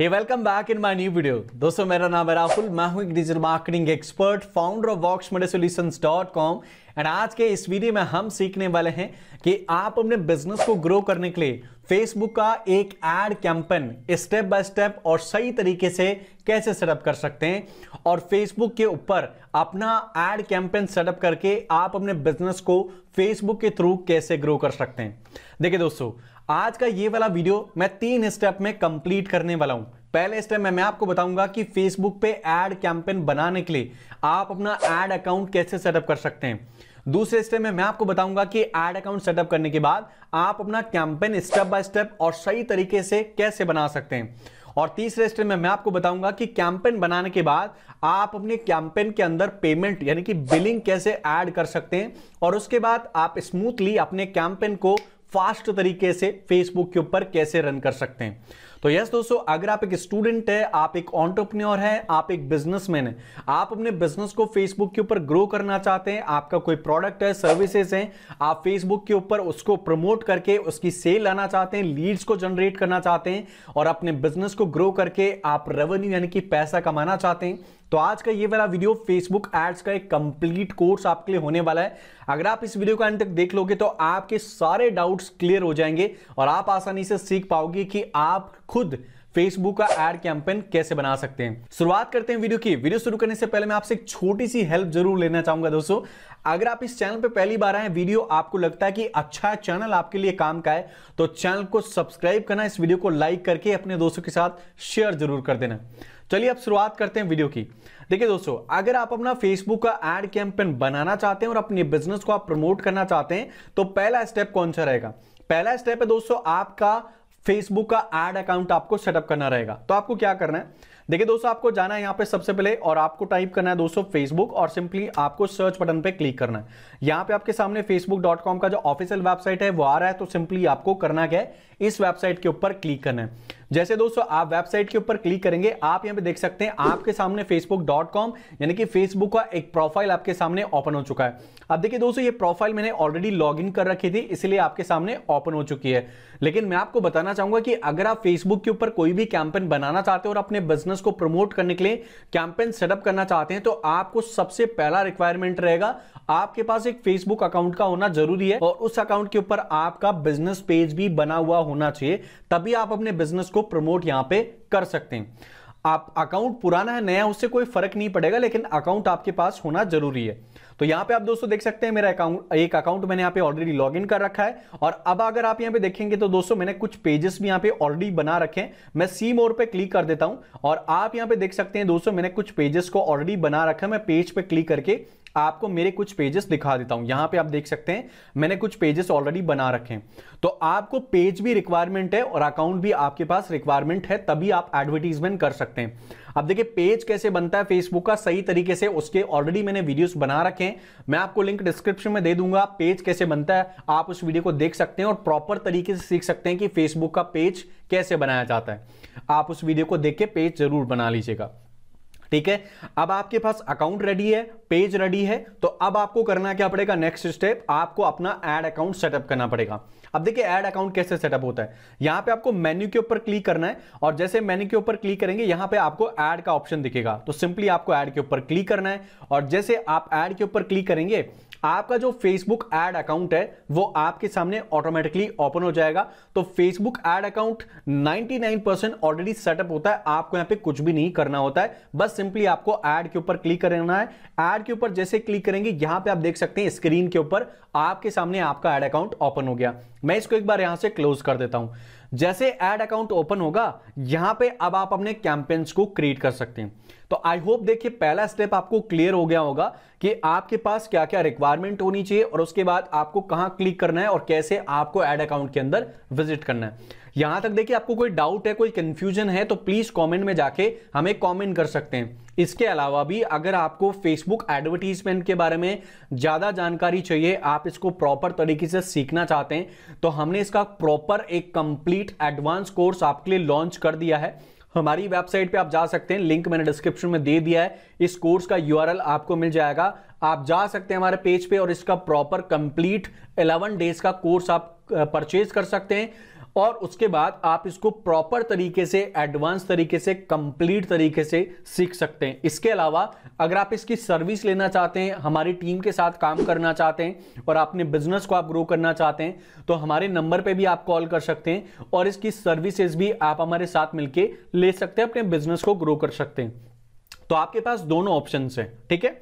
hey welcome back in my new video दोस्तों मेरा नाम है राहुल मैं हूं एक digital marketing expert founder of Vox Mayday solution dot com एंड आज के इस वीडियो में हम सीखने वाले हैं कि आप अपने बिजनेस को ग्रो करने के लिए फेसबुक का एक ad campaign step by step और सही तरीके से कैसे सेटअप कर सकते हैं और फेसबुक के ऊपर अपना एड कैंपेन सेटअप करके आप अपने बिजनेस को फेसबुक के थ्रू कैसे ग्रो कर सकते हैं देखिए दोस्तों आज का ये वाला वीडियो मैं तीन स्टेप में कंप्लीट करने वाला हूं पहले स्टेप में मैं आपको बताऊंगा कि फेसबुक पे एड कैंपेन बनाने के लिए आप अपना एड अकाउंट कैसे सेटअप कर सकते हैं दूसरे स्टेप में मैं आपको बताऊंगा कि एड अकाउंट सेटअप करने के बाद आप अपना कैंपेन स्टेप बाय स्टेप और सही तरीके से कैसे बना सकते हैं और तीसरे स्टेप में मैं आपको बताऊंगा कि कैंपेन बनाने के बाद आप अपने कैंपेन के अंदर पेमेंट यानी कि बिलिंग कैसे ऐड कर सकते हैं और उसके बाद आप स्मूथली अपने कैंपेन को फास्ट तरीके से फेसबुक के ऊपर कैसे रन कर सकते हैं तो यस दोस्तों अगर आप एक स्टूडेंट है आप एक ऑन्टरप्रनियोर है आप एक बिजनेसमैन है आप अपने बिजनेस को फेसबुक के ऊपर ग्रो करना चाहते हैं आपका कोई प्रोडक्ट है सर्विसेज है आप फेसबुक के ऊपर उसको प्रमोट करके उसकी सेल लाना चाहते हैं लीड्स को जनरेट करना चाहते हैं और अपने बिजनेस को ग्रो करके आप रेवेन्यू यानी कि पैसा कमाना चाहते हैं तो आज का ये वाला वीडियो फेसबुक एड्स का एक कंप्लीट कोर्स आपके लिए होने वाला है अगर आप इस वीडियो को अंत तक देख लोगे तो आपके सारे डाउट्स क्लियर हो जाएंगे और आप आसानी से सीख पाओगे कि आप खुद फेसबुक का एड कैंपेन कैसे बना सकते हैं शुरुआत करते हैं वीडियो की वीडियो शुरू करने से पहले मैं आपसे एक छोटी सी हेल्प जरूर लेना चाहूंगा दोस्तों अगर आप इस चैनल पर पहली बार आए वीडियो आपको लगता है कि अच्छा चैनल आपके लिए काम का है तो चैनल को सब्सक्राइब करना इस वीडियो को लाइक करके अपने दोस्तों के साथ शेयर जरूर कर देना चलिए अब शुरुआत करते हैं वीडियो की देखिए दोस्तों अगर आप अपना फेसबुक का एड कैंपेन बनाना चाहते हैं और अपने बिजनेस को आप प्रमोट करना चाहते हैं तो पहला स्टेप कौन सा रहेगा पहला स्टेप है दोस्तों आपका फेसबुक का एड अकाउंट आपको सेटअप करना रहेगा तो आपको क्या करना है देखिए दोस्तों आपको जाना है यहाँ पे सबसे पहले और आपको टाइप करना है दोस्तों फेसबुक और सिंपली आपको सर्च बटन पे क्लिक करना है यहाँ पे आपके सामने facebook.com का जो ऑफिशियल वेबसाइट है वो आ रहा है तो सिंपली आपको करना क्या है इस वेबसाइट के ऊपर क्लिक करना है जैसे दोस्तों आप वेबसाइट के ऊपर क्लिक करेंगे आप यहां पे देख सकते हैं आपके सामने फेसबुक डॉट कॉम यानी कि फेसबुक का एक प्रोफाइल आपके सामने ओपन हो चुका है अब देखिए दोस्तों ये प्रोफाइल मैंने ऑलरेडी लॉग इन कर रखी थी इसलिए आपके सामने ओपन हो चुकी है लेकिन मैं आपको बताना चाहूंगा कि अगर आप फेसबुक के ऊपर कोई भी कैंपेन बनाना चाहते हो और अपने बिजनेस को प्रमोट करने के लिए कैंपेन सेटअप करना चाहते हैं तो आपको सबसे पहला रिक्वायरमेंट रहेगा आपके पास एक फेसबुक अकाउंट का होना जरूरी है और उस अकाउंट के ऊपर आपका बिजनेस पेज भी बना हुआ होना चाहिए तभी आप अपने बिजनेस को प्रमोट यहां पे कर सकते हैं आप अकाउंट पुराना है नया उससे कोई फर्क नहीं पड़ेगा लेकिन अकाउंट आपके पास होना जरूरी है तो यहाँ पे आप दोस्तों देख सकते हैं मेरा अकाउंट एक अकाउंट मैंने यहां पे ऑलरेडी लॉग इन कर रखा है और अब अगर आप यहाँ पे देखेंगे तो दोस्तों मैंने कुछ पेजेस भी यहाँ पे ऑलरेडी बना रखे हैं मैं सी मोर पे क्लिक कर देता हूं और आप यहाँ पे देख सकते हैं दोस्तों मैंने कुछ पेजेस को ऑलरेडी बना रखा है मैं पेज पे क्लिक करके आपको मेरे कुछ पेजेस दिखा देता हूं यहां पे आप देख सकते हैं मैंने कुछ पेजेस ऑलरेडी बना रखे हैं तो आपको पेज भी रिक्वायरमेंट है और अकाउंट भी आपके पास रिक्वायरमेंट है तभी आप एडवर्टीजमेंट कर सकते हैं अब देखिए पेज कैसे बनता है फेसबुक का सही तरीके से उसके ऑलरेडी मैंने वीडियोस बना रखे हैं मैं आपको लिंक डिस्क्रिप्शन में दे दूंगा पेज कैसे बनता है आप उस वीडियो को देख सकते हैं और प्रॉपर तरीके से सीख सकते हैं कि फेसबुक का पेज कैसे बनाया जाता है आप उस वीडियो को देख के पेज जरूर बना लीजिएगा ठीक है अब आपके पास अकाउंट रेडी है पेज रेडी है तो अब आपको करना क्या पड़ेगा नेक्स्ट स्टेप आपको अपना एड अकाउंट सेटअप करना पड़ेगा अब देखिए एड अकाउंट कैसे सेटअप होता है यहां पे आपको मेन्यू के ऊपर क्लिक करना है और जैसे मेन्यू के ऊपर क्लिक करेंगे यहां पे आपको एड का ऑप्शन दिखेगा तो सिंपली आपको एड के ऊपर क्लिक करना है और जैसे आप एड के ऊपर क्लिक करेंगे आपका जो फेसबुक एड अकाउंट है वो आपके सामने ऑटोमेटिकली ओपन हो जाएगा तो Facebook ad account 99 percent already set up होता है आपको यहाँ पे कुछ भी नहीं करना होता है बस सिंपली आपको एड के ऊपर क्लिक करना है एड के ऊपर जैसे क्लिक करेंगे यहां पे आप देख सकते हैं स्क्रीन के ऊपर आपके सामने आपका एड अकाउंट ओपन हो गया मैं इसको एक बार यहां से क्लोज कर देता हूं जैसे एड अकाउंट ओपन होगा यहां पे अब आप अपने कैंपेन्स को क्रिएट कर सकते हैं तो आई होप देखिए पहला स्टेप आपको क्लियर हो गया होगा कि आपके पास क्या क्या रिक्वायरमेंट होनी चाहिए और उसके बाद आपको कहां क्लिक करना है और कैसे आपको एड अकाउंट के अंदर विजिट करना है यहां तक देखिए आपको कोई डाउट है कोई कंफ्यूजन है तो प्लीज कमेंट में जाके हमें कमेंट कर सकते हैं इसके अलावा भी अगर आपको फेसबुक एडवर्टीजमेंट के बारे में ज़्यादा जानकारी चाहिए आप इसको प्रॉपर तरीके से सीखना चाहते हैं तो हमने इसका प्रॉपर एक कंप्लीट एडवांस कोर्स आपके लिए लॉन्च कर दिया है हमारी वेबसाइट पे आप जा सकते हैं लिंक मैंने डिस्क्रिप्शन में दे दिया है इस कोर्स का यूआरएल आपको मिल जाएगा आप जा सकते हैं हमारे पेज पे और इसका प्रॉपर कंप्लीट 11 डेज का कोर्स आप परचेज कर सकते हैं और उसके बाद आप इसको प्रॉपर तरीके से एडवांस तरीके से कंप्लीट तरीके से सीख सकते हैं इसके अलावा अगर आप इसकी सर्विस लेना चाहते हैं हमारी टीम के साथ काम करना चाहते हैं और अपने बिजनेस को आप ग्रो करना चाहते हैं तो हमारे नंबर पर भी आप कॉल कर सकते हैं और इसकी सर्विसेज भी आप हमारे साथ मिलकर ले सकते हैं अपने बिजनेस को ग्रो कर सकते हैं तो आपके पास दोनों ऑप्शन है ठीक है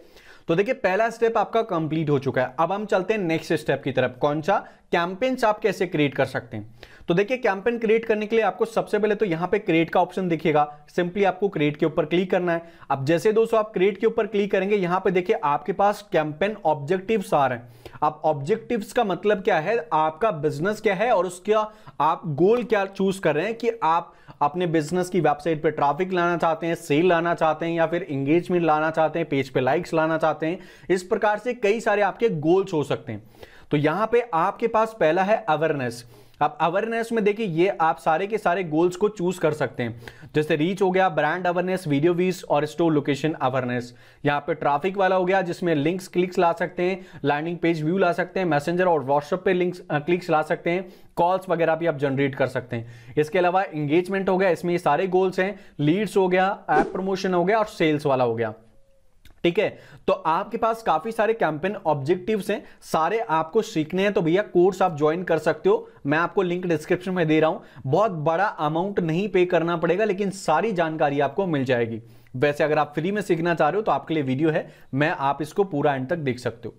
तो देखिए पहला स्टेप आपका कंप्लीट हो चुका है अब हम चलते हैं नेक्स्ट स्टेप की तरफ कौन सा कैंपेन्स आप कैसे क्रिएट कर सकते हैं तो देखिए कैंपेन क्रिएट करने के लिए आपको सबसे पहले तो यहां पे क्रिएट का ऑप्शन दिखेगा सिंपली आपको क्रिएट के ऊपर क्लिक करना है अब जैसे दोस्तों आप क्रिएट के ऊपर क्लिक करेंगे यहां पे देखिए आपके पास कैंपेन ऑब्जेक्टिव्स आ रहे हैं अब ऑब्जेक्टिव्स का मतलब क्या है आपका बिजनेस क्या है और उसका आप गोल क्या चूज कर रहे हैं कि आप अपने बिजनेस की वेबसाइट पर ट्रैफिक लाना चाहते हैं सेल लाना चाहते हैं या फिर एंगेजमेंट लाना चाहते हैं पेज पे लाइक्स लाना चाहते हैं इस प्रकार से कई सारे आपके गोल्स हो सकते हैं तो यहां पे आपके पास पहला है अवेयरनेस आप अवेयरनेस में देखिए ये आप सारे के सारे गोल्स को चूज कर सकते हैं जैसे रीच हो गया ब्रांड अवेयरनेस वीडियो व्यूज और स्टोर लोकेशन अवेयरनेस यहाँ पे ट्रैफिक वाला हो गया जिसमें लिंक्स क्लिक्स ला सकते हैं लैंडिंग पेज व्यू ला सकते हैं मैसेंजर और व्हाट्सएप पे लिंक्स क्लिक्स ला सकते हैं कॉल्स वगैरह भी आप जनरेट कर सकते हैं इसके अलावा इंगेजमेंट हो गया इसमें ये सारे गोल्स हैं लीड्स हो गया ऐप प्रमोशन हो गया और सेल्स वाला हो गया ठीक है तो आपके पास काफी सारे कैंपेन ऑब्जेक्टिव्स हैं सारे आपको सीखने हैं तो भैया कोर्स आप ज्वाइन कर सकते हो मैं आपको लिंक डिस्क्रिप्शन में दे रहा हूं बहुत बड़ा अमाउंट नहीं पे करना पड़ेगा लेकिन सारी जानकारी आपको मिल जाएगी वैसे अगर आप फ्री में सीखना चाह रहे हो तो आपके लिए वीडियो है मैं आप इसको पूरा एंड तक देख सकते हो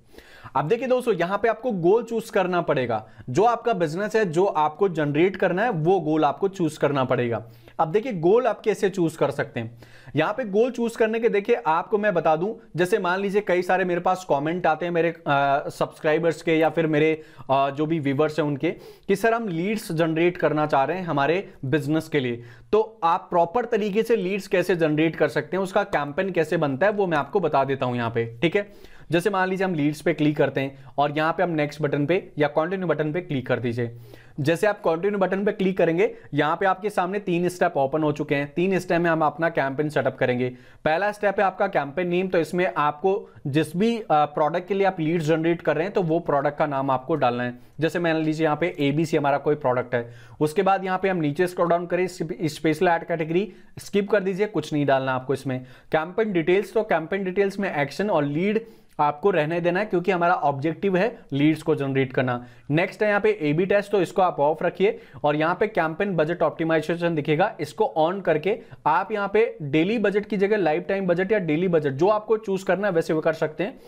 अब देखिए दोस्तों यहां पे आपको गोल चूज करना पड़ेगा जो आपका बिजनेस है जो आपको जनरेट करना है वो गोल आपको चूज करना पड़ेगा अब देखिए गोल आप कैसे चूज कर सकते हैं यहां पे गोल चूज करने के देखिए आपको मैं बता दूं जैसे मान लीजिए कई सारे मेरे पास कमेंट आते हैं मेरे सब्सक्राइबर्स के या फिर मेरे आ, जो भी व्यूवर्स हैं उनके कि सर हम लीड्स जनरेट करना चाह रहे हैं हमारे बिजनेस के लिए तो आप प्रॉपर तरीके से लीड्स कैसे जनरेट कर सकते हैं उसका कैंपेन कैसे बनता है वो मैं आपको बता देता हूं यहां पर ठीक है जैसे मान लीजिए हम लीड्स पे क्लिक करते हैं और यहाँ पे हम नेक्स्ट बटन पे या कॉन्टिन्यू बटन पे क्लिक कर दीजिए जैसे आप कंटिन्यू बटन पर क्लिक करेंगे यहां पे आपके सामने तीन स्टेप ओपन हो चुके हैं तीन स्टेप में हम अपना कैंपेन सेटअप करेंगे पहला स्टेप है आपका कैंपेन नेम तो इसमें आपको जिस भी प्रोडक्ट के लिए आप लीड जनरेट कर रहे हैं तो वो प्रोडक्ट का नाम आपको डालना है जैसे मान लीजिए यहाँ पे एबीसी हमारा कोई प्रोडक्ट है उसके बाद यहाँ पे हम नीचे स्क्रॉल डाउन करें स्पेशल एड कैटेगरी स्किप कर दीजिए कुछ नहीं डालना आपको इसमें कैंपेन डिटेल्स तो कैंपेन डिटेल्स में एक्शन और लीड आपको रहने देना है क्योंकि हमारा ऑब्जेक्टिव है लीड्स को जनरेट करना नेक्स्ट है यहाँ पे एबी टेस्ट तो इसको आप ऑफ रखिए और यहाँ पे कैंपेन बजट ऑप्टिमाइजेशन दिखेगा इसको ऑन करके आप यहाँ पे डेली बजट की जगह लाइफ टाइम बजट या डेली बजट जो आपको चूज करना है वैसे वो कर सकते हैं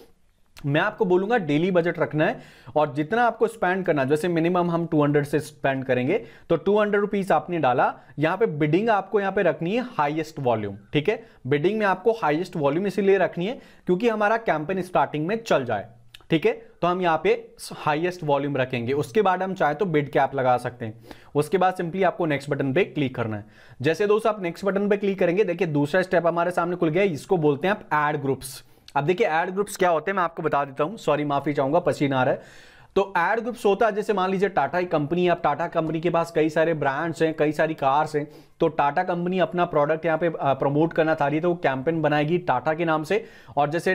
मैं आपको बोलूंगा डेली बजट रखना है और जितना आपको स्पेंड करना जैसे मिनिमम हम 200 से स्पेंड करेंगे तो टू हंड्रेड रुपीज आपने डाला यहां पे बिडिंग आपको यहां पे रखनी है हाईएस्ट वॉल्यूम ठीक है बिडिंग में आपको हाईएस्ट वॉल्यूम इसीलिए रखनी है क्योंकि हमारा कैंपेन स्टार्टिंग में चल जाए ठीक है तो हम यहां पे हाईएस्ट वॉल्यूम रखेंगे उसके बाद हम चाहे तो बिड कैप लगा सकते हैं उसके बाद सिंपली आपको नेक्स्ट बटन पे क्लिक करना है जैसे दोस्तों आप नेक्स्ट बटन पे क्लिक करेंगे देखिए दूसरा स्टेप हमारे सामने खुल गया इसको बोलते हैं आप एड ग्रुप्स अब देखिए एड ग्रुप्स क्या होते हैं मैं आपको बता देता हूँ सॉरी माफी चाहूंगा पसीना आ रहा है तो एड ग्रुप्स होता है जैसे मान लीजिए टाटा की कंपनी है अब टाटा कंपनी के पास कई सारे ब्रांड्स हैं कई सारी कार्स हैं तो टाटा कंपनी अपना प्रोडक्ट यहाँ पे प्रमोट करना चाह रही है तो वो कैंपेन बनाएगी टाटा के नाम से और जैसे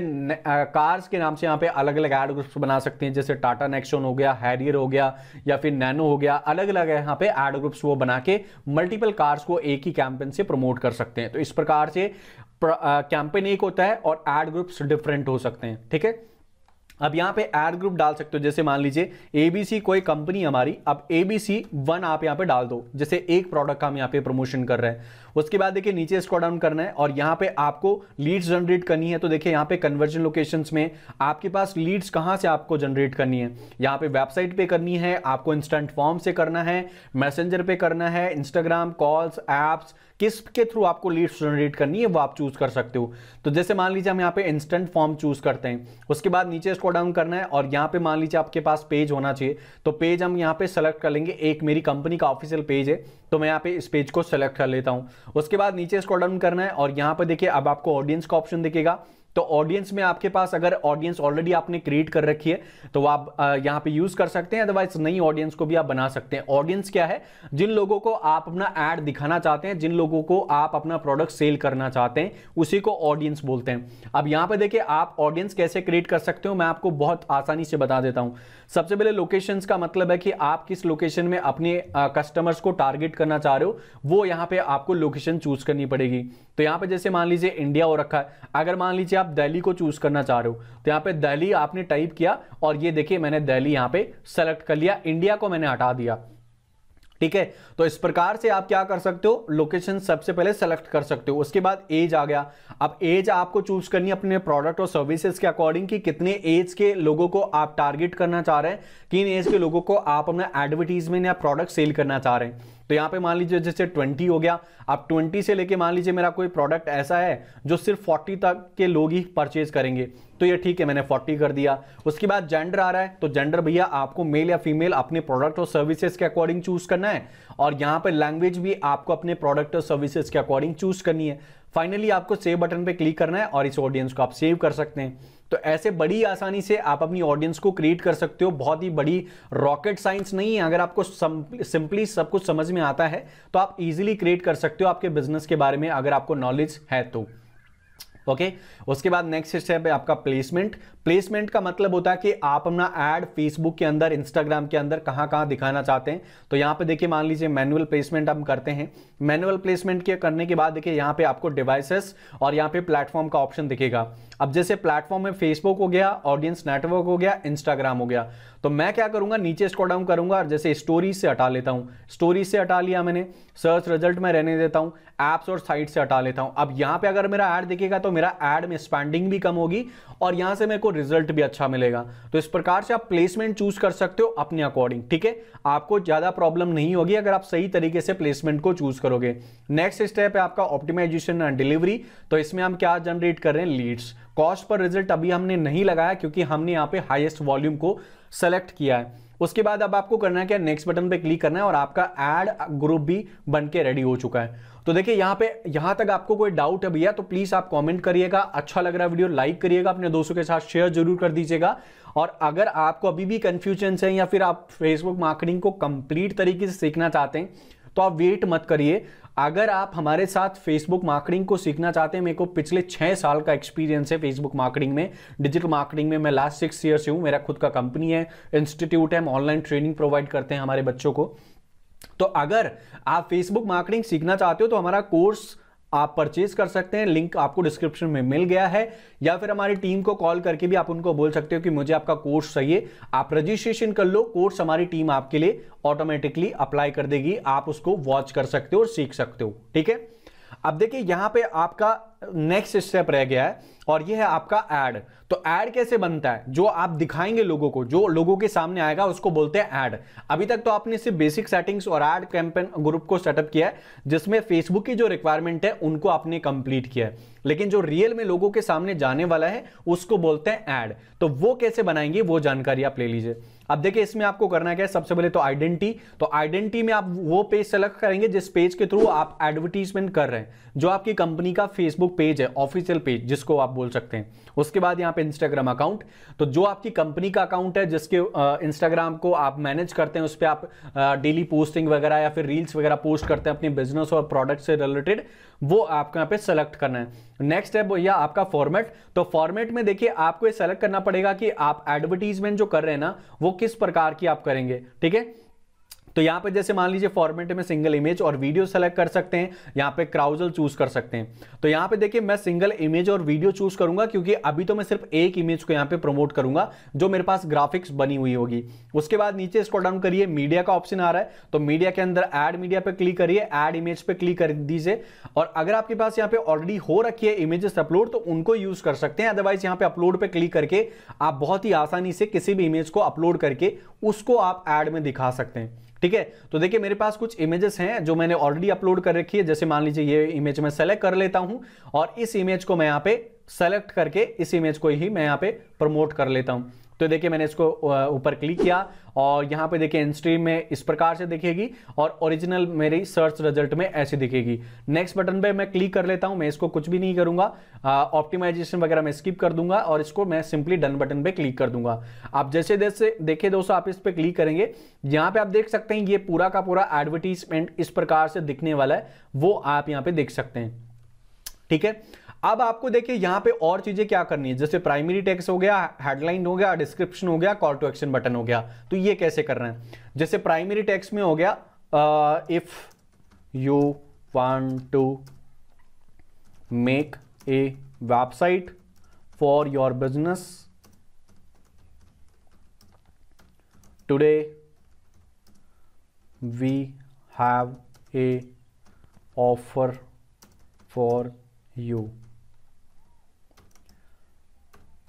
कार्स के नाम से यहाँ पे अलग अलग एड ग्रुप्स बना सकते हैं जैसे टाटा नेक्सोन हो गया हैरियर हो गया या फिर नैनो हो गया अलग अलग है यहाँ पे एड ग्रुप्स वो बना के मल्टीपल कार्स को एक ही कैंपेन से प्रमोट कर सकते हैं तो इस प्रकार से कैंपेन एक होता है और एड ग्रुप्स डिफरेंट हो सकते हैं ठीक है अब यहाँ पे एड ग्रुप डाल सकते हो जैसे मान लीजिए एबीसी कोई कंपनी हमारी अब एबीसी वन आप यहाँ पे डाल दो जैसे एक प्रोडक्ट का हम यहाँ पे प्रमोशन कर रहे हैं उसके बाद देखिए नीचे स्क्रॉल डाउन करना है और यहाँ पे आपको लीड्स जनरेट करनी है तो देखिए यहां पे कन्वर्जन लोकेशन में आपके पास लीड्स कहाँ से आपको जनरेट करनी है यहाँ पे वेबसाइट पे करनी है आपको इंस्टेंट फॉर्म से करना है मैसेंजर पे करना है इंस्टाग्राम कॉल्स एप्स किस के थ्रू आपको लीड्स जनरेट करनी है वो आप चूज कर सकते हो तो जैसे मान लीजिए हम यहाँ पे इंस्टेंट फॉर्म चूज करते हैं उसके बाद नीचे स्क्रॉल डाउन करना है और यहाँ पे मान लीजिए आपके पास पेज होना चाहिए तो पेज हम यहाँ पे सेलेक्ट कर लेंगे एक मेरी कंपनी का ऑफिशियल पेज है तो मैं यहाँ पे इस पेज को सेलेक्ट कर लेता हूँ उसके बाद नीचे स्क्रॉल डाउन करना है और यहाँ पर देखिए अब आपको ऑडियंस का ऑप्शन दिखेगा तो ऑडियंस में आपके पास अगर ऑडियंस ऑलरेडी आपने क्रिएट कर रखी है तो आप यहां पे यूज कर सकते हैं अदरवाइज नई ऑडियंस को भी आप बना सकते हैं ऑडियंस क्या है जिन लोगों को आप अपना एड दिखाना चाहते हैं जिन लोगों को आप अपना प्रोडक्ट सेल करना चाहते हैं उसी को ऑडियंस बोलते हैं अब यहां पर देखिए आप ऑडियंस कैसे क्रिएट कर सकते हो मैं आपको बहुत आसानी से बता देता हूं सबसे पहले लोकेशन का मतलब है कि आप किस लोकेशन में अपने कस्टमर्स को टारगेट करना चाह रहे हो वो यहां पर आपको लोकेशन चूज करनी पड़ेगी तो यहां पर जैसे मान लीजिए इंडिया हो रखा है अगर मान लीजिए आप आप दिल्ली को चूज करना चाह रहे हो तो यहाँ पे दिल्ली आपने टाइप किया और ये देखिए मैंने दिल्ली यहाँ पे सेलेक्ट कर लिया इंडिया को मैंने हटा दिया ठीक है तो इस प्रकार से आप क्या कर सकते हो लोकेशन सबसे पहले सेलेक्ट कर सकते हो उसके बाद एज आ गया अब एज आपको चूज करनी है अपने प्रोडक्ट और सर्विसेज के अकॉर्डिंग कि कितने एज के लोगों को आप टारगेट करना चाह रहे हैं किन एज के लोगों को आप अपना एडवर्टीजमेंट या प्रोडक्ट सेल करना चाह रहे हैं तो यहाँ पे मान लीजिए जैसे 20 हो गया आप 20 से लेके मान लीजिए मेरा कोई प्रोडक्ट ऐसा है जो सिर्फ 40 तक के लोग ही परचेज करेंगे तो ये ठीक है मैंने 40 कर दिया उसके बाद जेंडर आ रहा है तो जेंडर भैया आपको मेल या फीमेल अपने प्रोडक्ट और सर्विसेज के अकॉर्डिंग चूज करना है और यहाँ पर लैंग्वेज भी आपको अपने प्रोडक्ट और सर्विसेज के अकॉर्डिंग चूज करनी है फाइनली आपको सेव बटन पे क्लिक करना है और इस ऑडियंस को आप सेव कर सकते हैं तो ऐसे बड़ी आसानी से आप अपनी ऑडियंस को क्रिएट कर सकते हो बहुत ही बड़ी रॉकेट साइंस नहीं है अगर आपको सिंपली सब कुछ समझ में आता है तो आप इजीली क्रिएट कर सकते हो आपके बिजनेस के बारे में अगर आपको नॉलेज है तो ओके उसके बाद नेक्स्ट स्टेप है आपका प्लेसमेंट प्लेसमेंट का मतलब होता है कि आप अपना एड फेसबुक के अंदर इंस्टाग्राम के अंदर कहां कहां दिखाना चाहते हैं तो यहां पे देखिए मान लीजिए मैनुअल प्लेसमेंट हम करते हैं मैनुअल प्लेसमेंट के करने के बाद देखिए यहां पे आपको डिवाइसेस और यहां पे प्लेटफॉर्म का ऑप्शन दिखेगा अब जैसे प्लेटफॉर्म में फेसबुक हो गया ऑडियंस नेटवर्क हो गया इंस्टाग्राम हो गया तो मैं क्या करूंगा नीचे स्क्रॉल डाउन करूंगा और जैसे स्टोरीज से हटा लेता हूं स्टोरीज से हटा लिया मैंने सर्च रिजल्ट में रहने देता हूं एप्स और साइट से हटा लेता हूं अब यहां पे अगर मेरा ऐड दिखेगा तो मेरा ऐड में स्पैंडिंग भी कम होगी और यहां से मेरे को रिजल्ट भी अच्छा मिलेगा तो इस प्रकार से आप प्लेसमेंट चूज कर सकते हो अपने अकॉर्डिंग ठीक है आपको ज़्यादा प्रॉब्लम नहीं होगी अगर आप सही तरीके से प्लेसमेंट को चूज करोगे नेक्स्ट स्टेप है आपका ऑप्टिमाइजेशन एंड डिलीवरी तो इसमें हम क्या जनरेट कर रहे हैं लीड्स कॉस्ट पर रिजल्ट अभी हमने नहीं लगाया क्योंकि हमने यहाँ पे हाइएस्ट वॉल्यूम को सेलेक्ट किया है उसके बाद अब आपको करना है क्या नेक्स्ट बटन पे क्लिक करना है और आपका एड ग्रुप भी बन के रेडी हो चुका है तो देखिए यहां पे यहां तक आपको कोई डाउट है भैया तो प्लीज़ आप कमेंट करिएगा अच्छा लग रहा है वीडियो लाइक करिएगा अपने दोस्तों के साथ शेयर जरूर कर दीजिएगा और अगर आपको अभी भी कंफ्यूजन है या फिर आप फेसबुक मार्केटिंग को कंप्लीट तरीके से सीखना चाहते हैं तो आप वेट मत करिए अगर आप हमारे साथ फेसबुक मार्केटिंग को सीखना चाहते हैं मेरे को पिछले छह साल का एक्सपीरियंस है फेसबुक मार्केटिंग में डिजिटल मार्केटिंग में मैं लास्ट सिक्स ईयर से हूं मेरा खुद का कंपनी है इंस्टीट्यूट है हम ऑनलाइन ट्रेनिंग प्रोवाइड करते हैं हमारे बच्चों को तो अगर आप फेसबुक मार्केटिंग सीखना चाहते हो तो हमारा कोर्स आप परचेज कर सकते हैं लिंक आपको डिस्क्रिप्शन में मिल गया है या फिर हमारी टीम को कॉल करके भी आप उनको बोल सकते हो कि मुझे आपका कोर्स चाहिए आप रजिस्ट्रेशन कर लो कोर्स हमारी टीम आपके लिए ऑटोमेटिकली अप्लाई कर देगी आप उसको वॉच कर सकते हो और सीख सकते हो ठीक है अब देखिए यहां पे आपका नेक्स्ट स्टेप रह गया है और ये है आपका एड तो एड कैसे बनता है जो आप दिखाएंगे लोगों को जो लोगों के सामने आएगा उसको बोलते हैं एड अभी तक तो आपने सिर्फ बेसिक सेटिंग्स और एड कैंपेन ग्रुप को सेटअप किया है जिसमें फेसबुक की जो रिक्वायरमेंट है उनको आपने कंप्लीट किया है लेकिन जो रियल में लोगों के सामने जाने वाला है उसको बोलते हैं एड तो वो कैसे बनाएंगे वो जानकारी आप ले लीजिए अब देखिए इसमें आपको करना क्या है सबसे पहले तो आइडेंटिटी तो आइडेंटिटी में आप वो पेज सेलेक्ट करेंगे जिस पेज के थ्रू आप एडवर्टीजमेंट कर रहे हैं जो आपकी कंपनी का फेसबुक पेज है ऑफिशियल पेज जिसको आप बोल सकते हैं उसके बाद यहाँ पे इंस्टाग्राम अकाउंट तो जो आपकी कंपनी का अकाउंट है जिसके इंस्टाग्राम को आप मैनेज करते हैं उस पर आप डेली पोस्टिंग वगैरह या फिर रील्स वगैरह पोस्ट करते हैं अपने बिजनेस और प्रोडक्ट से रिलेटेड वो आपको यहाँ पे सेलेक्ट करना है नेक्स्ट है भैया आपका फॉर्मेट तो फॉर्मेट में देखिए आपको ये सेलेक्ट करना पड़ेगा कि आप एडवर्टीजमेंट जो कर रहे हैं ना वो किस प्रकार की आप करेंगे ठीक है तो यहाँ पे जैसे मान लीजिए फॉर्मेट में सिंगल इमेज और वीडियो सेलेक्ट कर सकते हैं यहां पर क्राउजल चूज कर सकते हैं तो यहाँ पे देखिए मैं सिंगल इमेज और वीडियो चूज करूंगा क्योंकि अभी तो मैं सिर्फ एक इमेज को यहां पर प्रमोट करूंगा जो मेरे पास ग्राफिक्स बनी हुई होगी उसके बाद नीचे इसको डाउन करिए मीडिया का ऑप्शन आ रहा है तो मीडिया के अंदर एड मीडिया पर क्लिक करिए एड इमेज पर क्लिक कर दीजिए और अगर आपके पास यहाँ पे ऑलरेडी हो रखी है इमेजेस अपलोड तो उनको यूज कर सकते हैं अदरवाइज यहाँ पे अपलोड पे क्लिक करके आप बहुत ही आसानी से किसी भी इमेज को अपलोड करके उसको आप एड में दिखा सकते हैं ठीक है तो देखिए मेरे पास कुछ इमेजेस हैं जो मैंने ऑलरेडी अपलोड कर रखी है जैसे मान लीजिए ये इमेज मैं सेलेक्ट कर लेता हूं और इस इमेज को मैं यहाँ पे सेलेक्ट करके इस इमेज को ही मैं यहाँ पे प्रमोट कर लेता हूं तो देखिए मैंने इसको ऊपर क्लिक किया और यहाँ पे देखिए इंस्ट्रीम में इस प्रकार से दिखेगी और ओरिजिनल मेरी सर्च रिजल्ट में ऐसे दिखेगी नेक्स्ट बटन पे मैं क्लिक कर लेता हूँ मैं इसको कुछ भी नहीं करूँगा ऑप्टिमाइजेशन वगैरह मैं स्किप कर दूंगा और इसको मैं सिंपली डन बटन पे क्लिक कर दूंगा आप जैसे जैसे देखिए दोस्तों आप इस पर क्लिक करेंगे यहाँ पे आप देख सकते हैं ये पूरा का पूरा एडवर्टीजमेंट इस प्रकार से दिखने वाला है वो आप यहाँ पे देख सकते हैं ठीक है अब आपको देखिए यहां पे और चीजें क्या करनी है जैसे प्राइमरी टेक्स हो गया हेडलाइन हो गया डिस्क्रिप्शन हो गया कॉल टू एक्शन बटन हो गया तो ये कैसे कर रहे हैं जैसे प्राइमरी टेक्स में हो गया if you want to make a website for your business today we have a offer for you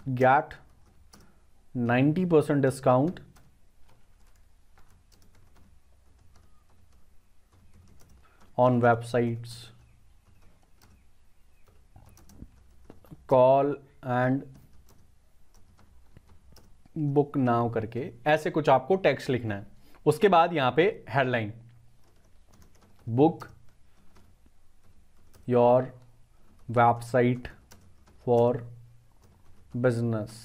get 90% discount on websites call and book now करके ऐसे कुछ आपको टेक्स्ट लिखना है उसके बाद यहां पे headline book your website for business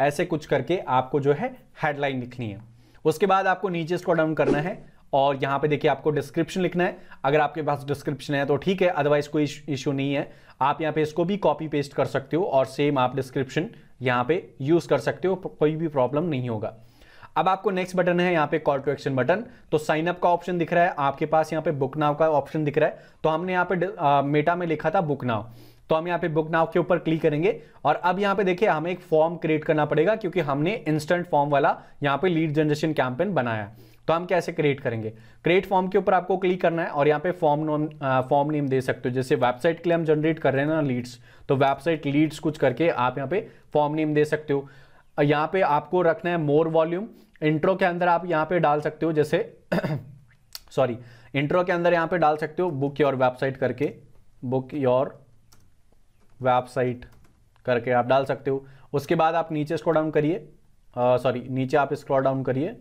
ऐसे कुछ करके आपको जो है हेडलाइन लिखनी है उसके बाद आपको नीचे इसको डाउन करना है और यहां पे देखिए आपको डिस्क्रिप्शन लिखना है अगर आपके पास डिस्क्रिप्शन है तो ठीक है अदरवाइज कोई इशू नहीं है आप यहाँ पे इसको भी कॉपी पेस्ट कर सकते हो और सेम आप डिस्क्रिप्शन यहाँ पे यूज़ कर सकते हो कोई भी प्रॉब्लम नहीं होगा अब आपको नेक्स्ट बटन है यहाँ पे कॉल टू एक्शन बटन तो साइन अप का ऑप्शन दिख रहा है आपके पास यहाँ पे बुक नाव का ऑप्शन दिख रहा है तो हमने यहाँ पे मेटा में लिखा था बुक नाव तो हम यहाँ पे बुक नाव के ऊपर क्लिक करेंगे और अब यहाँ पे देखिए हमें एक फॉर्म क्रिएट करना पड़ेगा क्योंकि हमने इंस्टेंट फॉर्म वाला यहाँ पे लीड जनरेशन कैंपेन बनाया तो हम कैसे क्रिएट करेंगे क्रिएट फॉर्म के ऊपर आपको क्लिक करना है और यहाँ पे फॉर्म नॉम फॉर्म नेम दे सकते हो जैसे वेबसाइट के लिए हम जनरेट कर रहे हैं ना लीड्स तो वेबसाइट लीड्स कुछ करके आप यहाँ पे फॉर्म नेम दे सकते हो यहाँ पे आपको रखना है मोर वॉल्यूम इंट्रो के अंदर आप यहाँ पे डाल सकते हो जैसे सॉरी इंट्रो के अंदर यहाँ पे डाल सकते हो बुक योर वेबसाइट करके बुक योर वेबसाइट करके आप डाल सकते हो उसके बाद आप नीचे स्क्रॉल डाउन करिए सॉरी नीचे आप स्क्रॉल डाउन करिए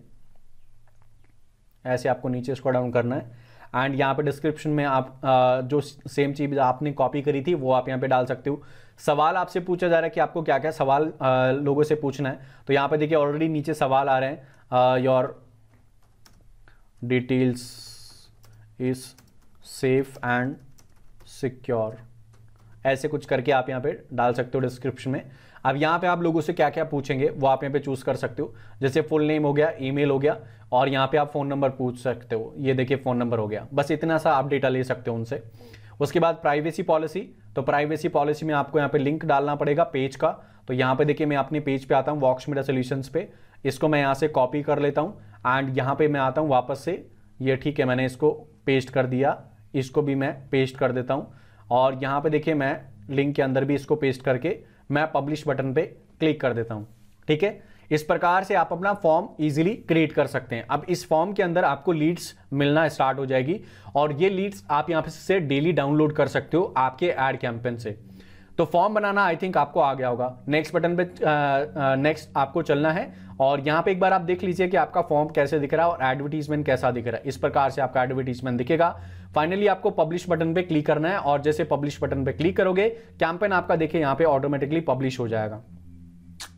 ऐसे आपको नीचे स्क्रॉल डाउन करना है एंड यहाँ पे डिस्क्रिप्शन में आप आ, जो सेम चीज़ आपने कॉपी करी थी वो आप यहाँ पे डाल सकते हो सवाल आपसे पूछा जा रहा है कि आपको क्या क्या सवाल आ, लोगों से पूछना है तो यहाँ पे देखिए ऑलरेडी नीचे सवाल आ रहे हैं your details is safe and secure ऐसे कुछ करके आप यहाँ पे डाल सकते हो डिस्क्रिप्शन में अब यहाँ पे आप लोगों से क्या क्या पूछेंगे वो आप यहाँ पे चूज़ कर सकते हो जैसे फुल नेम हो गया ईमेल हो गया और यहाँ पे आप फ़ोन नंबर पूछ सकते हो ये देखिए फ़ोन नंबर हो गया बस इतना सा आप डेटा ले सकते हो उनसे उसके बाद प्राइवेसी पॉलिसी तो प्राइवेसी पॉलिसी में आपको यहाँ पे लिंक डालना पड़ेगा पेज का तो यहाँ पे देखिए मैं अपने पेज पे आता हूँ वॉक्स मीडिया सोल्यूशंस पे इसको मैं यहाँ से कॉपी कर लेता हूँ एंड यहाँ पे मैं आता हूँ वापस से ये ठीक है मैंने इसको पेस्ट कर दिया इसको भी मैं पेस्ट कर देता हूँ और यहाँ पे देखिए मैं लिंक के अंदर भी इसको पेस्ट करके मैं पब्लिश बटन पे क्लिक कर देता हूँ ठीक है इस प्रकार से आप अपना फॉर्म इजीली क्रिएट कर सकते हैं अब इस फॉर्म के अंदर आपको लीड्स मिलना स्टार्ट हो जाएगी और ये लीड्स आप यहाँ से डेली डाउनलोड कर सकते हो आपके एड कैंपेन से तो फॉर्म बनाना आई थिंक आपको आ गया होगा नेक्स्ट बटन पे नेक्स्ट आपको चलना है और यहाँ पे एक बार आप देख लीजिए कि आपका फॉर्म कैसे दिख रहा है और एडवर्टीजमेंट कैसा दिख रहा है इस प्रकार से आपका एडवर्टीजमेंट दिखेगा फाइनली आपको पब्लिश बटन पे क्लिक करना है और जैसे पब्लिश बटन पे क्लिक करोगे कैंपेन आपका देखिए यहाँ पे ऑटोमेटिकली पब्लिश हो जाएगा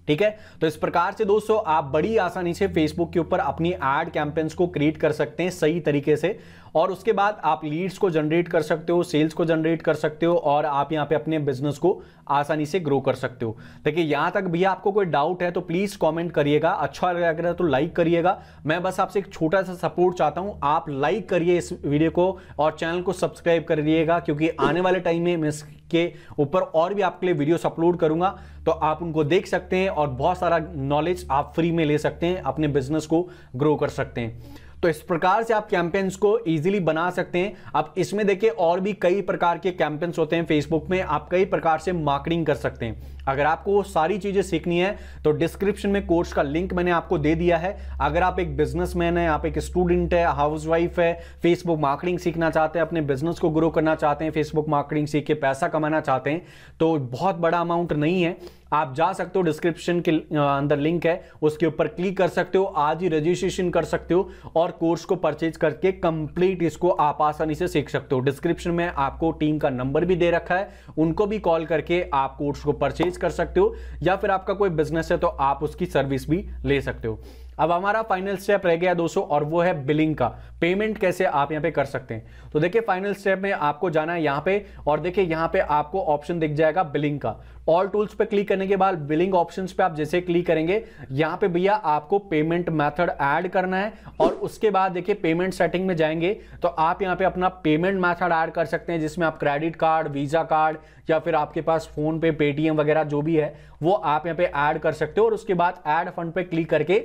ठीक है तो इस प्रकार से दोस्तों आप बड़ी आसानी से फेसबुक के ऊपर अपनी एड कैंपेन्स को क्रिएट कर सकते हैं सही तरीके से और उसके बाद आप लीड्स को जनरेट कर सकते हो सेल्स को जनरेट कर सकते हो और आप यहाँ पे अपने बिजनेस को आसानी से ग्रो कर सकते हो देखिए यहाँ तक भी आपको कोई डाउट है तो प्लीज़ कमेंट करिएगा अच्छा लग रहा है तो लाइक करिएगा मैं बस आपसे एक छोटा सा सपोर्ट चाहता हूँ आप लाइक करिए इस वीडियो को और चैनल को सब्सक्राइब करिएगा क्योंकि आने वाले टाइम में मैं के ऊपर और भी आपके लिए वीडियोस अपलोड करूंगा तो आप उनको देख सकते हैं और बहुत सारा नॉलेज आप फ्री में ले सकते हैं अपने बिजनेस को ग्रो कर सकते हैं तो इस प्रकार से आप कैंपेन्स को ईजिली बना सकते हैं आप इसमें देखिए और भी कई प्रकार के कैंपेन्स होते हैं फेसबुक में आप कई प्रकार से मार्केटिंग कर सकते हैं अगर आपको वो सारी चीज़ें सीखनी है तो डिस्क्रिप्शन में कोर्स का लिंक मैंने आपको दे दिया है अगर आप एक बिजनेसमैन है आप एक स्टूडेंट है हाउसवाइफ है फेसबुक मार्केटिंग सीखना चाहते हैं अपने बिजनेस को ग्रो करना चाहते हैं फेसबुक मार्केटिंग सीख के पैसा कमाना चाहते हैं तो बहुत बड़ा अमाउंट नहीं है आप जा सकते हो डिस्क्रिप्शन के अंदर लिंक है उसके ऊपर क्लिक कर सकते हो आज ही रजिस्ट्रेशन कर सकते हो और कोर्स को परचेज करके कंप्लीट इसको आप आसानी से सीख सकते हो डिस्क्रिप्शन में आपको टीम का नंबर भी दे रखा है उनको भी कॉल करके आप कोर्स को परचेज कर सकते हो या फिर आपका कोई बिजनेस है तो आप उसकी सर्विस भी ले सकते हो अब हमारा फाइनल स्टेप रह गया दोस्तों और वो है बिलिंग का पेमेंट कैसे आप यहाँ पे कर सकते हैं तो देखिए फाइनल स्टेप में आपको जाना है यहाँ पे और देखिए यहाँ पे आपको ऑप्शन दिख जाएगा बिलिंग का ऑल टूल्स पे क्लिक करने के बाद बिलिंग ऑप्शंस पे आप जैसे क्लिक करेंगे यहाँ पे भैया आपको पेमेंट मेथड ऐड करना है और उसके बाद देखिए पेमेंट सेटिंग में जाएंगे तो आप यहाँ पे अपना पेमेंट मेथड ऐड कर सकते हैं जिसमें आप क्रेडिट कार्ड वीजा कार्ड या फिर आपके पास फोन पे पेटीएम वगैरह जो भी है वो आप यहाँ पे ऐड कर सकते हो और उसके बाद एड फंड पे क्लिक करके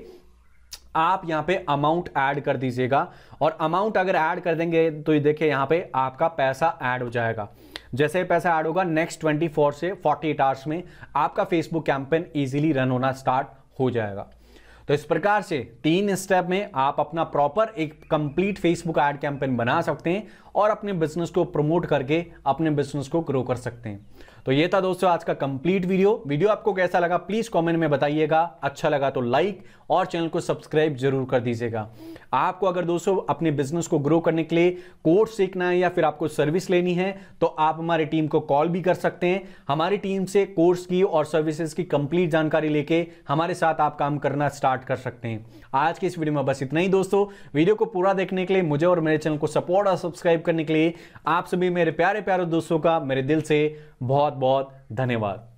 आप यहां पे अमाउंट ऐड कर दीजिएगा और अमाउंट अगर ऐड कर देंगे तो ये देखिए यहां पे आपका पैसा ऐड हो जाएगा जैसे पैसा ऐड होगा नेक्स्ट 24 से 48 आवर्स में आपका फेसबुक कैंपेन इजीली रन होना स्टार्ट हो जाएगा तो इस प्रकार से तीन स्टेप में आप अपना प्रॉपर एक कंप्लीट फेसबुक ऐड कैंपेन बना सकते हैं और अपने बिजनेस को प्रमोट करके अपने बिजनेस को ग्रो कर सकते हैं तो ये था दोस्तों आज का कंप्लीट वीडियो वीडियो आपको कैसा लगा प्लीज कॉमेंट में बताइएगा अच्छा लगा तो लाइक और चैनल को सब्सक्राइब जरूर कर दीजिएगा आपको अगर दोस्तों अपने बिजनेस को ग्रो करने के लिए कोर्स सीखना है या फिर आपको सर्विस लेनी है तो आप हमारी टीम को कॉल भी कर सकते हैं हमारी टीम से कोर्स की और सर्विसेज की कंप्लीट जानकारी लेके हमारे साथ आप काम करना स्टार्ट कर सकते हैं आज के इस वीडियो में बस इतना ही दोस्तों वीडियो को पूरा देखने के लिए मुझे और मेरे चैनल को सपोर्ट और सब्सक्राइब करने के लिए आप सभी मेरे प्यारे प्यारे दोस्तों का मेरे दिल से बहुत बहुत धन्यवाद